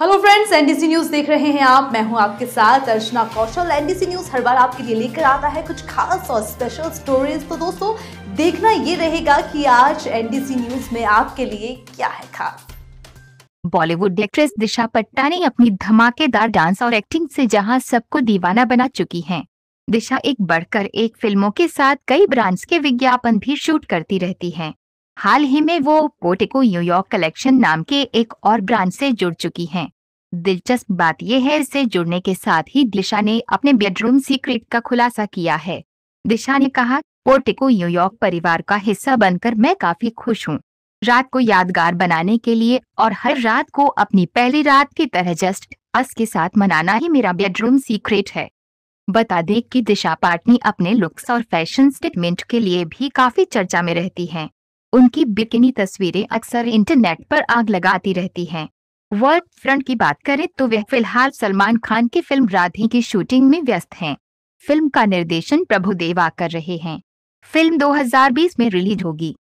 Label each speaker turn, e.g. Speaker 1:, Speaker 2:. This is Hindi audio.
Speaker 1: हेलो फ्रेंड्स एनडीसी न्यूज देख रहे हैं आप मैं हूं आपके साथ अर्चना कौशल एनडीसी न्यूज हर बार आपके लिए लेकर आता है कुछ खास और स्पेशल स्टोरीज तो दोस्तों देखना ये रहेगा कि आज एनडीसी न्यूज में आपके लिए क्या है खास
Speaker 2: बॉलीवुड एक्ट्रेस दिशा पट्टानी अपनी धमाकेदार डांस और एक्टिंग से जहां सबको दीवाना बना चुकी हैं। दिशा एक बढ़कर एक फिल्मों के साथ कई ब्रांड्स के विज्ञापन भी शूट करती रहती हैं हाल ही में वो पोटेको न्यूयॉर्क कलेक्शन नाम के एक और ब्रांड से जुड़ चुकी हैं। दिलचस्प बात यह है इससे जुड़ने के साथ ही दिशा ने अपने बेडरूम सीक्रेट का खुलासा किया है दिशा ने कहा पोर्टिको न्यूयॉर्क परिवार का हिस्सा बनकर मैं काफी खुश हूँ रात को यादगार बनाने के लिए और हर रात को अपनी पहली रात की तरह जस्ट अस के साथ मनाना ही मेरा बेडरूम सीक्रेट है बता दें कि दिशा पाटनी अपने लुक्स और फैशन स्टेटमेंट के लिए भी काफी चर्चा में रहती हैं उनकी बिकिनी तस्वीरें अक्सर इंटरनेट पर आग लगाती रहती हैं वर्ल्ड फ्रंट की बात करें तो वह फिलहाल सलमान खान की फिल्म राधे की शूटिंग में व्यस्त हैं फिल्म का निर्देशन प्रभु देवा कर रहे हैं फिल्म 2020 में रिलीज होगी